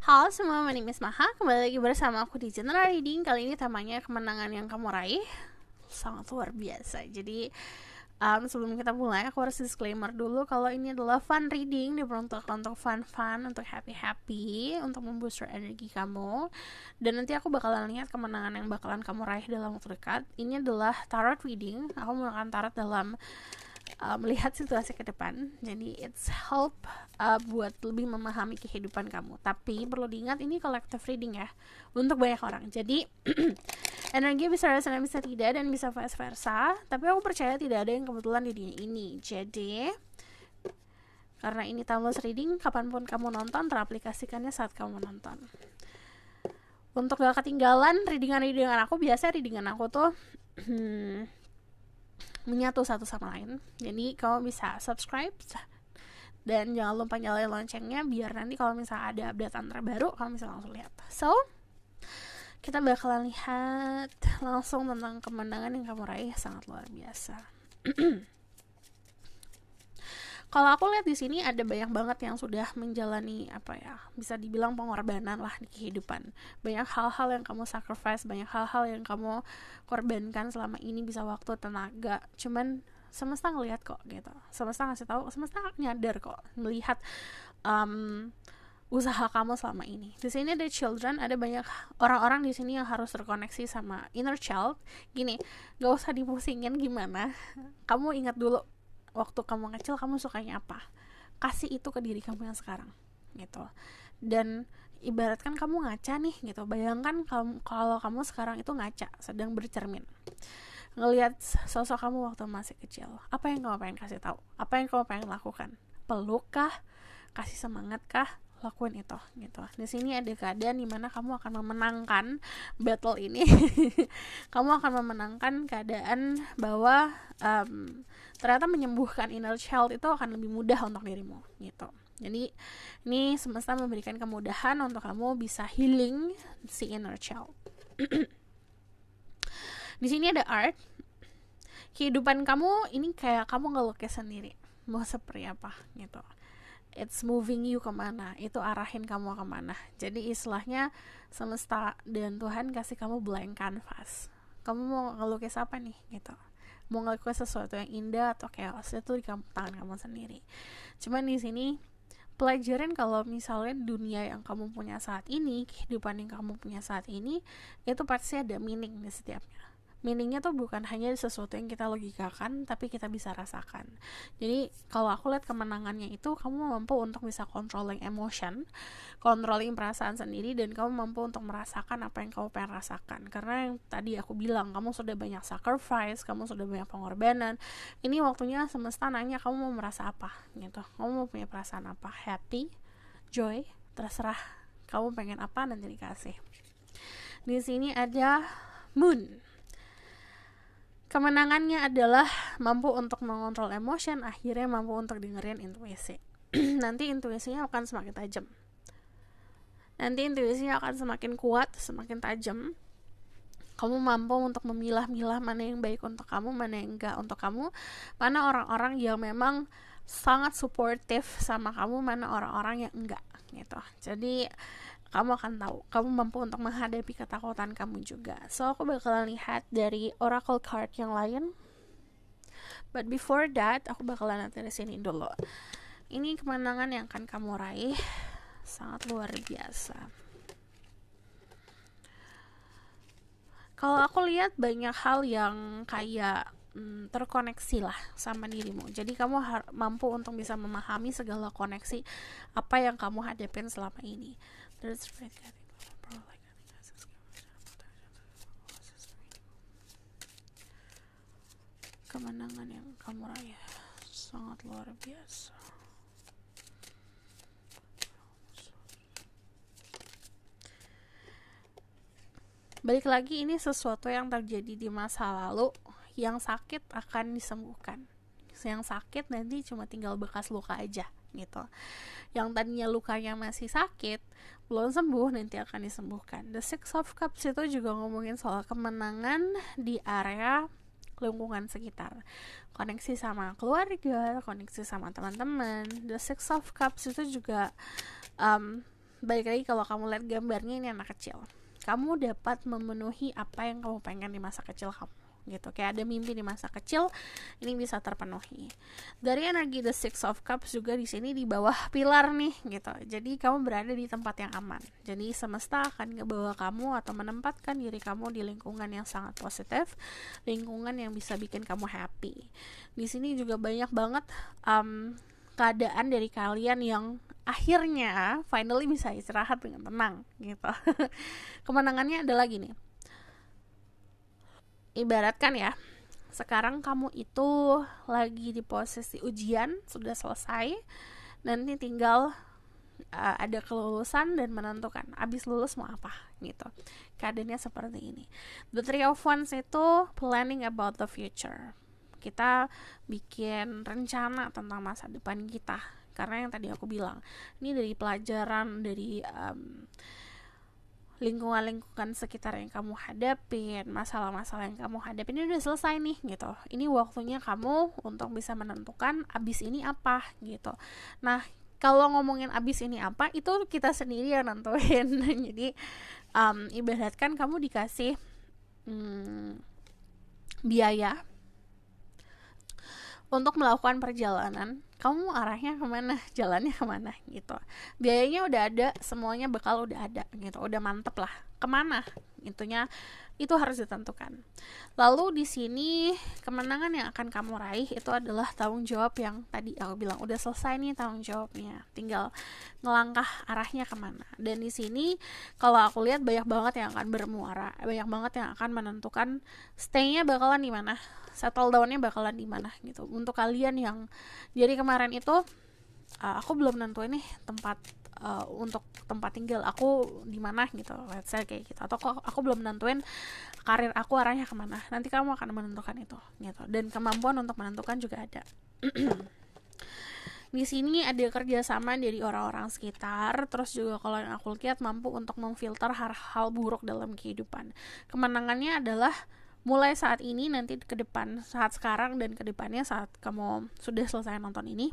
Halo semua, my name is Maha Kembali lagi bersama aku di General Reading Kali ini temanya kemenangan yang kamu raih Sangat luar biasa Jadi um, sebelum kita mulai aku harus disclaimer dulu kalau ini adalah fun reading diperuntukkan untuk fun-fun untuk happy-happy untuk membooster energi kamu dan nanti aku bakalan lihat kemenangan yang bakalan kamu raih dalam waktu dekat ini adalah tarot reading aku menggunakan tarot dalam uh, melihat situasi ke depan. Jadi it's help uh, buat lebih memahami kehidupan kamu. Tapi perlu diingat ini collective reading ya untuk banyak orang. Jadi energi bisa resonansi bisa tidak dan bisa vice versa. Tapi aku percaya tidak ada yang kebetulan di dunia ini. Jadi karena ini timeless reading, kapanpun kamu nonton, teraplikasikannya saat kamu nonton. Untuk gak ketinggalan readingan-readingan aku, biasa readingan aku tuh hmm, menyatu satu sama lain jadi kamu bisa subscribe dan jangan lupa nyalain loncengnya biar nanti kalau misalnya ada updatean terbaru kamu bisa langsung lihat so kita bakalan lihat langsung tentang kemenangan yang kamu raih sangat luar biasa kalau aku lihat di sini ada banyak banget yang sudah menjalani apa ya bisa dibilang pengorbanan lah di kehidupan banyak hal-hal yang kamu sacrifice banyak hal-hal yang kamu korbankan selama ini bisa waktu tenaga cuman semesta ngelihat kok gitu semesta ngasih tahu semesta nyadar kok melihat um, usaha kamu selama ini. Di sini ada children, ada banyak orang-orang di sini yang harus terkoneksi sama inner child. Gini, gak usah dipusingin gimana. Kamu ingat dulu waktu kamu kecil kamu sukanya apa kasih itu ke diri kamu yang sekarang gitu dan ibaratkan kamu ngaca nih gitu bayangkan kamu, kalau kamu sekarang itu ngaca sedang bercermin ngelihat sosok kamu waktu masih kecil apa yang kamu pengen kasih tahu apa yang kamu pengen lakukan pelukkah kasih semangatkah? lakuin itu gitu di sini ada keadaan dimana kamu akan memenangkan battle ini kamu akan memenangkan keadaan bahwa um, ternyata menyembuhkan inner child itu akan lebih mudah untuk dirimu gitu jadi ini semesta memberikan kemudahan untuk kamu bisa healing si inner child di sini ada art kehidupan kamu ini kayak kamu ngelukis sendiri mau seperti apa gitu it's moving you kemana itu arahin kamu kemana jadi istilahnya semesta dan Tuhan kasih kamu blank canvas kamu mau ngelukis apa nih gitu mau ngelakuin sesuatu yang indah atau chaos itu di tangan kamu sendiri cuman di sini pelajarin kalau misalnya dunia yang kamu punya saat ini kehidupan yang kamu punya saat ini itu pasti ada meaning di setiapnya meaningnya tuh bukan hanya sesuatu yang kita logikakan tapi kita bisa rasakan jadi kalau aku lihat kemenangannya itu kamu mampu untuk bisa controlling emotion controlling perasaan sendiri dan kamu mampu untuk merasakan apa yang kamu pengen rasakan karena yang tadi aku bilang kamu sudah banyak sacrifice kamu sudah banyak pengorbanan ini waktunya semesta nanya kamu mau merasa apa gitu kamu mau punya perasaan apa happy joy terserah kamu pengen apa nanti dikasih di sini ada moon Kemenangannya adalah mampu untuk mengontrol emosi, akhirnya mampu untuk dengerin intuisi. Nanti intuisinya akan semakin tajam. Nanti intuisinya akan semakin kuat, semakin tajam. Kamu mampu untuk memilah-milah mana yang baik untuk kamu, mana yang enggak untuk kamu, mana orang-orang yang memang sangat supportive sama kamu, mana orang-orang yang enggak gitu. Jadi kamu akan tahu kamu mampu untuk menghadapi ketakutan kamu juga so aku bakalan lihat dari oracle card yang lain but before that aku bakalan nanti di sini dulu ini kemenangan yang akan kamu raih sangat luar biasa kalau aku lihat banyak hal yang kayak mm, terkoneksi lah sama dirimu. Jadi kamu mampu untuk bisa memahami segala koneksi apa yang kamu hadapin selama ini. Terus kemenangan yang kamu raih sangat luar biasa. Balik lagi ini sesuatu yang terjadi di masa lalu yang sakit akan disembuhkan yang sakit nanti cuma tinggal bekas luka aja gitu yang tadinya lukanya masih sakit belum sembuh nanti akan disembuhkan the six of cups itu juga ngomongin soal kemenangan di area lingkungan sekitar koneksi sama keluarga koneksi sama teman-teman the six of cups itu juga um, balik lagi kalau kamu lihat gambarnya ini anak kecil kamu dapat memenuhi apa yang kamu pengen di masa kecil kamu gitu kayak ada mimpi di masa kecil ini bisa terpenuhi dari energi the six of cups juga di sini di bawah pilar nih gitu jadi kamu berada di tempat yang aman jadi semesta akan ngebawa kamu atau menempatkan diri kamu di lingkungan yang sangat positif lingkungan yang bisa bikin kamu happy di sini juga banyak banget um, keadaan dari kalian yang akhirnya finally bisa istirahat dengan tenang gitu kemenangannya ada lagi nih ibaratkan ya sekarang kamu itu lagi di posisi ujian sudah selesai nanti tinggal uh, ada kelulusan dan menentukan abis lulus mau apa gitu keadaannya seperti ini the three of ones itu planning about the future kita bikin rencana tentang masa depan kita karena yang tadi aku bilang ini dari pelajaran dari um, lingkungan-lingkungan sekitar yang kamu hadapin, masalah-masalah yang kamu hadapin ini udah selesai nih gitu. Ini waktunya kamu untuk bisa menentukan abis ini apa gitu. Nah, kalau ngomongin abis ini apa itu kita sendiri yang nentuin. Jadi um, ibaratkan kamu dikasih hmm, biaya untuk melakukan perjalanan kamu arahnya kemana jalannya kemana gitu biayanya udah ada semuanya bekal udah ada gitu udah mantep lah kemana Intinya itu harus ditentukan. Lalu di sini kemenangan yang akan kamu raih itu adalah tanggung jawab yang tadi aku bilang udah selesai nih tanggung jawabnya, tinggal ngelangkah arahnya kemana. Dan di sini kalau aku lihat banyak banget yang akan bermuara, banyak banget yang akan menentukan stay bakalan di mana, settle daunnya bakalan di mana gitu. Untuk kalian yang jadi kemarin itu uh, aku belum nentuin nih tempat uh, untuk tempat tinggal aku di mana gitu let's say kayak gitu atau kok aku belum nentuin karir aku arahnya kemana nanti kamu akan menentukan itu gitu dan kemampuan untuk menentukan juga ada di sini ada kerjasama dari orang-orang sekitar terus juga kalau yang aku lihat mampu untuk memfilter hal-hal buruk dalam kehidupan kemenangannya adalah mulai saat ini nanti ke depan saat sekarang dan ke depannya saat kamu sudah selesai nonton ini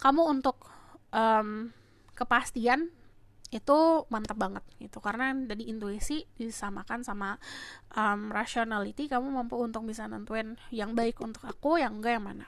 kamu untuk um, kepastian itu mantap banget gitu karena dari intuisi disamakan sama um, rationality kamu mampu untuk bisa nentuin yang baik untuk aku yang enggak yang mana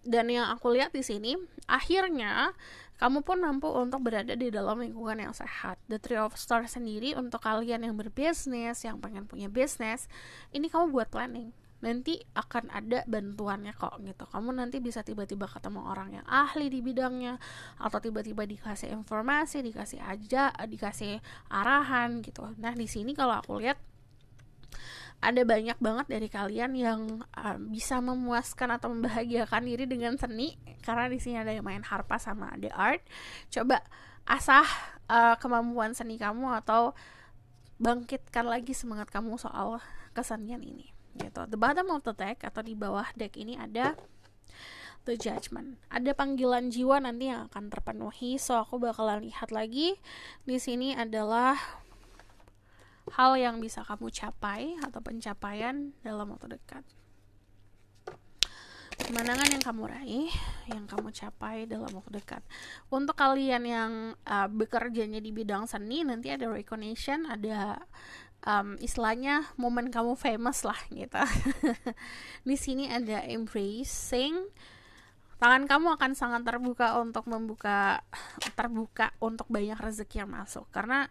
dan yang aku lihat di sini akhirnya kamu pun mampu untuk berada di dalam lingkungan yang sehat the three of stars sendiri untuk kalian yang berbisnis yang pengen punya bisnis ini kamu buat planning nanti akan ada bantuannya kok gitu kamu nanti bisa tiba-tiba ketemu orang yang ahli di bidangnya atau tiba-tiba dikasih informasi dikasih aja eh, dikasih arahan gitu nah di sini kalau aku lihat ada banyak banget dari kalian yang uh, bisa memuaskan atau membahagiakan diri dengan seni karena di sini ada yang main harpa sama ada art coba asah uh, kemampuan seni kamu atau bangkitkan lagi semangat kamu soal kesenian ini gitu. The bottom of the deck atau di bawah deck ini ada the judgment. Ada panggilan jiwa nanti yang akan terpenuhi. So aku bakalan lihat lagi di sini adalah hal yang bisa kamu capai atau pencapaian dalam waktu dekat. Kemenangan yang kamu raih, yang kamu capai dalam waktu dekat. Untuk kalian yang uh, bekerjanya di bidang seni, nanti ada recognition, ada um, istilahnya momen kamu famous lah gitu di sini ada embracing tangan kamu akan sangat terbuka untuk membuka terbuka untuk banyak rezeki yang masuk karena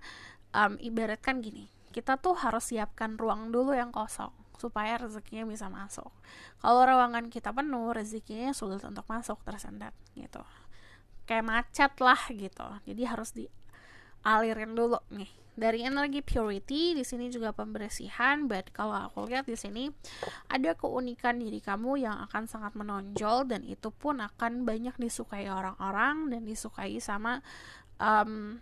um, ibaratkan gini kita tuh harus siapkan ruang dulu yang kosong supaya rezekinya bisa masuk kalau ruangan kita penuh rezekinya sulit untuk masuk tersendat gitu kayak macet lah gitu jadi harus di alirin dulu nih dari energi purity di sini juga pembersihan but kalau aku lihat di sini ada keunikan diri kamu yang akan sangat menonjol dan itu pun akan banyak disukai orang-orang dan disukai sama um,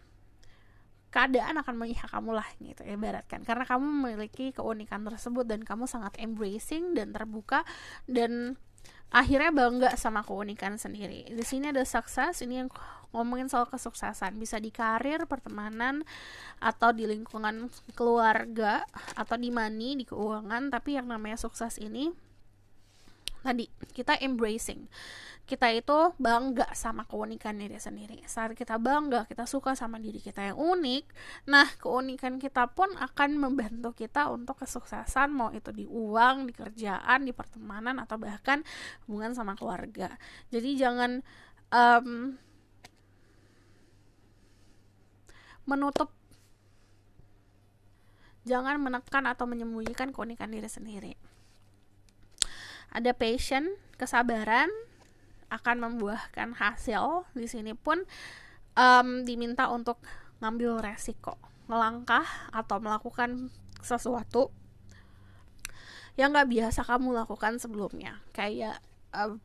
keadaan akan memihak kamu lah gitu ibaratkan karena kamu memiliki keunikan tersebut dan kamu sangat embracing dan terbuka dan akhirnya bangga sama keunikan sendiri di sini ada sukses ini yang ngomongin soal kesuksesan bisa di karir pertemanan atau di lingkungan keluarga atau di money di keuangan tapi yang namanya sukses ini tadi kita embracing kita itu bangga sama keunikan diri sendiri saat kita bangga kita suka sama diri kita yang unik nah keunikan kita pun akan membantu kita untuk kesuksesan mau itu di uang di kerjaan di pertemanan atau bahkan hubungan sama keluarga jadi jangan um, menutup jangan menekan atau menyembunyikan keunikan diri sendiri ada passion kesabaran akan membuahkan hasil di sini pun um, diminta untuk ngambil resiko melangkah atau melakukan sesuatu yang nggak biasa kamu lakukan sebelumnya kayak uh,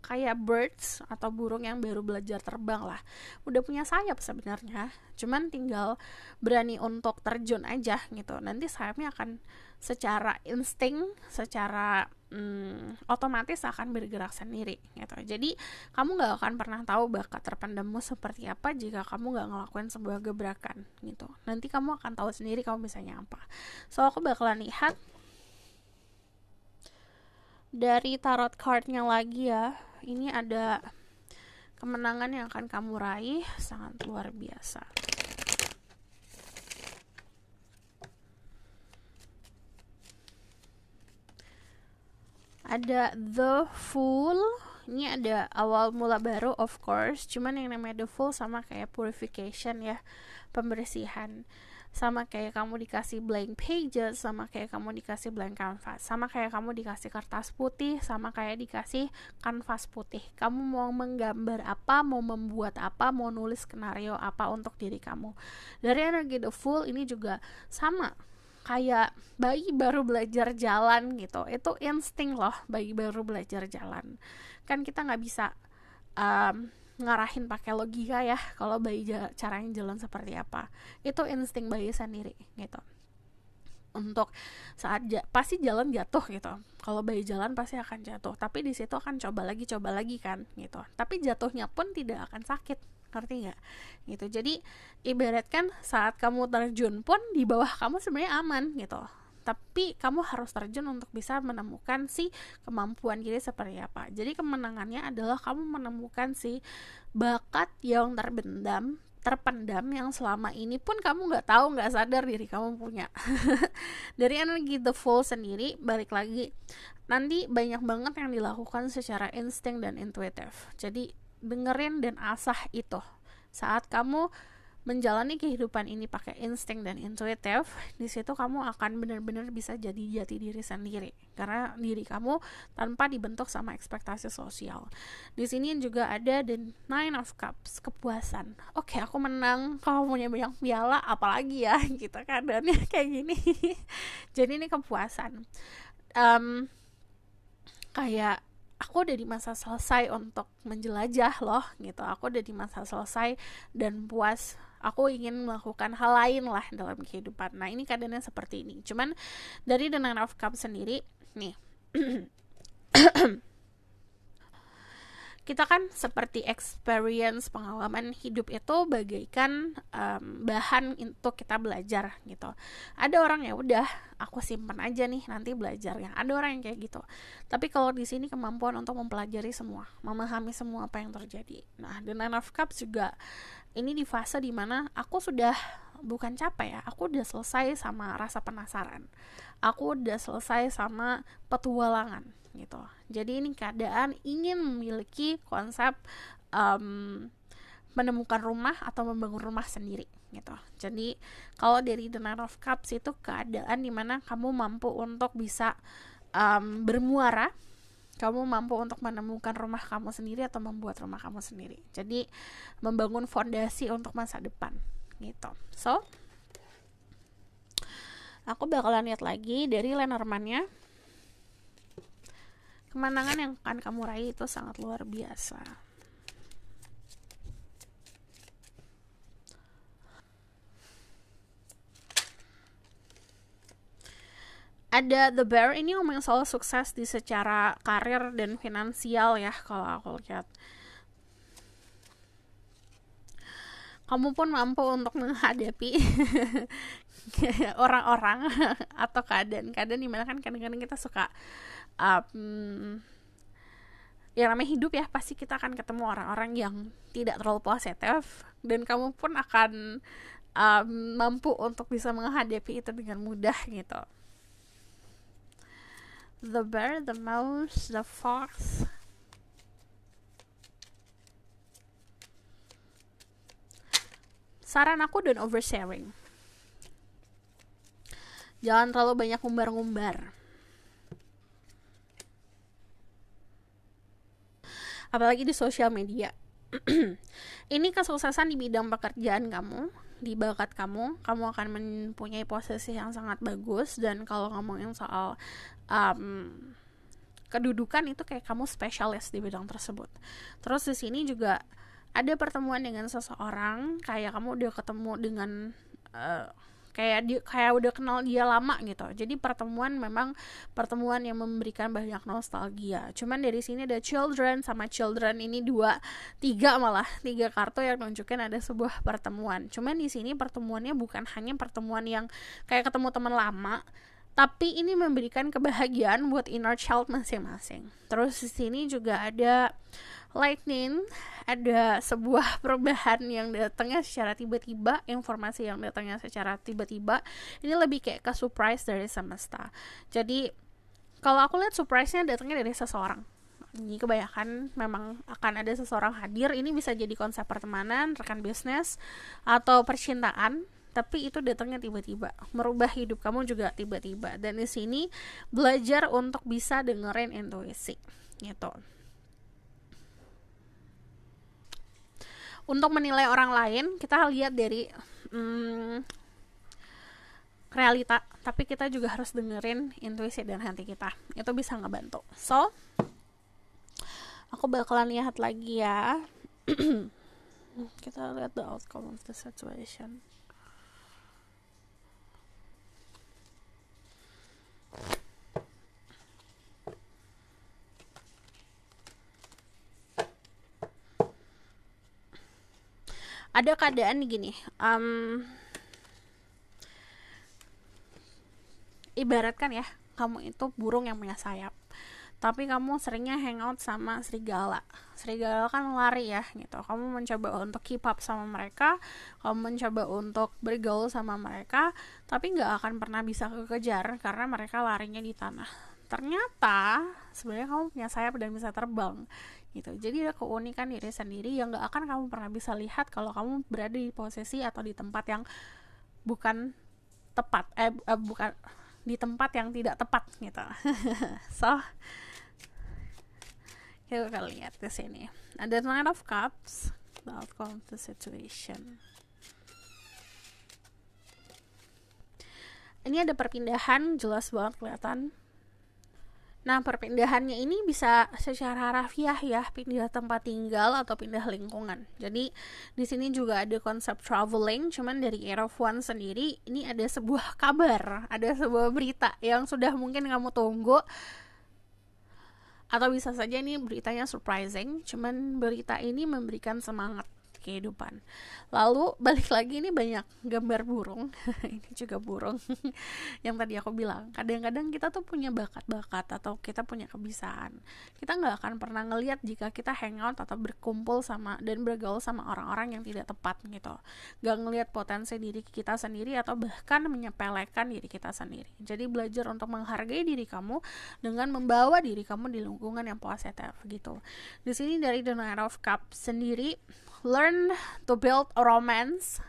kayak birds atau burung yang baru belajar terbang lah udah punya sayap sebenarnya cuman tinggal berani untuk terjun aja gitu nanti sayapnya akan secara insting secara hmm, otomatis akan bergerak sendiri gitu jadi kamu nggak akan pernah tahu bakat terpendammu seperti apa jika kamu nggak ngelakuin sebuah gebrakan gitu nanti kamu akan tahu sendiri kamu misalnya apa so aku bakalan lihat dari tarot cardnya lagi ya ini ada kemenangan yang akan kamu raih sangat luar biasa ada the fool ini ada awal mula baru of course cuman yang namanya the full sama kayak purification ya pembersihan sama kayak kamu dikasih blank pages, sama kayak kamu dikasih blank canvas, sama kayak kamu dikasih kertas putih, sama kayak dikasih kanvas putih. Kamu mau menggambar apa, mau membuat apa, mau nulis skenario apa untuk diri kamu. Dari energi the full ini juga sama kayak bayi baru belajar jalan gitu itu insting loh bayi baru belajar jalan kan kita nggak bisa um, ngarahin pakai logika ya kalau bayi cara yang jalan seperti apa itu insting bayi sendiri gitu untuk saat ja pasti jalan jatuh gitu kalau bayi jalan pasti akan jatuh tapi di situ akan coba lagi coba lagi kan gitu tapi jatuhnya pun tidak akan sakit ngerti nggak gitu jadi ibaratkan saat kamu terjun pun di bawah kamu sebenarnya aman gitu tapi kamu harus terjun untuk bisa menemukan si kemampuan kita seperti apa jadi kemenangannya adalah kamu menemukan si bakat yang terbendam terpendam yang selama ini pun kamu nggak tahu nggak sadar diri kamu punya dari energi the full sendiri balik lagi nanti banyak banget yang dilakukan secara insting dan intuitif jadi dengerin dan asah itu saat kamu menjalani kehidupan ini pakai insting dan intuitif, di situ kamu akan benar-benar bisa jadi jati diri sendiri karena diri kamu tanpa dibentuk sama ekspektasi sosial. Di sini juga ada the nine of cups, kepuasan. Oke, okay, aku menang, kamu punya banyak piala, apalagi ya gitu keadaannya kayak gini. jadi ini kepuasan. Um, kayak aku udah di masa selesai untuk menjelajah loh gitu aku udah di masa selesai dan puas aku ingin melakukan hal lain lah dalam kehidupan nah ini keadaannya seperti ini cuman dari the nine of cups sendiri nih kita kan seperti experience pengalaman hidup itu bagaikan um, bahan untuk kita belajar gitu ada orang ya udah aku simpen aja nih nanti belajar yang ada orang yang kayak gitu tapi kalau di sini kemampuan untuk mempelajari semua memahami semua apa yang terjadi nah the nine of cups juga ini di fase dimana aku sudah bukan capek ya, aku udah selesai sama rasa penasaran. Aku udah selesai sama petualangan gitu. Jadi ini keadaan ingin memiliki konsep um, menemukan rumah atau membangun rumah sendiri gitu. Jadi kalau dari The Nine of Cups itu keadaan dimana kamu mampu untuk bisa um, bermuara kamu mampu untuk menemukan rumah kamu sendiri atau membuat rumah kamu sendiri. Jadi membangun fondasi untuk masa depan gitu. So aku bakalan lihat lagi dari Lenormannya kemenangan yang akan kamu raih itu sangat luar biasa. ada The Bear ini ngomongin selalu sukses di secara karir dan finansial ya kalau aku lihat. Kamu pun mampu untuk menghadapi orang-orang atau keadaan-keadaan dimana kan kadang-kadang kita suka um, ya namanya hidup ya pasti kita akan ketemu orang-orang yang tidak terlalu positif dan kamu pun akan um, mampu untuk bisa menghadapi itu dengan mudah gitu the bear, the mouse, the fox. Saran aku don't oversharing. Jangan terlalu banyak ngumbar-ngumbar. Apalagi di sosial media. Ini kesuksesan di bidang pekerjaan kamu di bakat kamu kamu akan mempunyai posisi yang sangat bagus dan kalau ngomongin soal um, kedudukan itu kayak kamu spesialis di bidang tersebut terus di sini juga ada pertemuan dengan seseorang kayak kamu udah ketemu dengan uh, kayak di, kayak udah kenal dia lama gitu jadi pertemuan memang pertemuan yang memberikan banyak nostalgia cuman dari sini ada children sama children ini dua tiga malah tiga kartu yang nunjukin ada sebuah pertemuan cuman di sini pertemuannya bukan hanya pertemuan yang kayak ketemu teman lama tapi ini memberikan kebahagiaan buat inner child masing-masing. Terus di sini juga ada Lightning ada sebuah perubahan yang datangnya secara tiba-tiba, informasi yang datangnya secara tiba-tiba. Ini lebih kayak ke surprise dari semesta. Jadi kalau aku lihat surprise-nya datangnya dari seseorang. ini kebanyakan memang akan ada seseorang hadir. Ini bisa jadi konsep pertemanan, rekan bisnis, atau percintaan tapi itu datangnya tiba-tiba merubah hidup kamu juga tiba-tiba dan di sini belajar untuk bisa dengerin intuisi gitu untuk menilai orang lain kita lihat dari hmm, realita tapi kita juga harus dengerin intuisi dan hati kita itu bisa ngebantu so aku bakalan lihat lagi ya kita lihat the outcome of the situation ada keadaan gini um, ibaratkan ya kamu itu burung yang punya sayap tapi kamu seringnya hangout sama serigala serigala kan lari ya gitu kamu mencoba untuk keep up sama mereka kamu mencoba untuk bergaul sama mereka tapi nggak akan pernah bisa kekejar karena mereka larinya di tanah ternyata sebenarnya kamu punya sayap dan bisa terbang gitu jadi ada ya keunikan diri sendiri yang gak akan kamu pernah bisa lihat kalau kamu berada di posisi atau di tempat yang bukan tepat eh, eh bukan di tempat yang tidak tepat gitu so kita akan lihat di sini ada nah, nine of cups the outcome of the situation ini ada perpindahan jelas banget kelihatan Nah, perpindahannya ini bisa secara harfiah ya, pindah tempat tinggal atau pindah lingkungan. Jadi, di sini juga ada konsep traveling, cuman dari era One sendiri ini ada sebuah kabar, ada sebuah berita yang sudah mungkin kamu tunggu atau bisa saja ini beritanya surprising, cuman berita ini memberikan semangat kehidupan. Lalu balik lagi ini banyak gambar burung. ini juga burung yang tadi aku bilang. Kadang-kadang kita tuh punya bakat-bakat atau kita punya kebiasaan. Kita nggak akan pernah ngelihat jika kita hangout atau berkumpul sama dan bergaul sama orang-orang yang tidak tepat gitu. Gak ngelihat potensi diri kita sendiri atau bahkan menyepelekan diri kita sendiri. Jadi belajar untuk menghargai diri kamu dengan membawa diri kamu di lingkungan yang positif gitu. Di sini dari The Nine of Cup sendiri learn to build a romance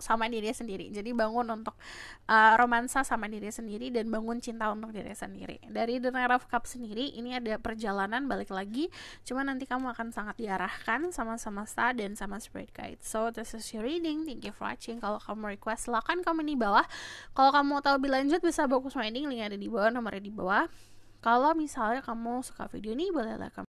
sama diri sendiri. Jadi bangun untuk uh, romansa sama diri sendiri dan bangun cinta untuk diri sendiri. Dari The Night of Cup sendiri ini ada perjalanan balik lagi, cuma nanti kamu akan sangat diarahkan sama semesta dan sama spirit guide. So this is your reading. Thank you for watching. Kalau kamu request silahkan komen di bawah. Kalau kamu mau tahu lebih lanjut bisa bagus reading, link ada di bawah, nomornya di bawah. Kalau misalnya kamu suka video ini boleh like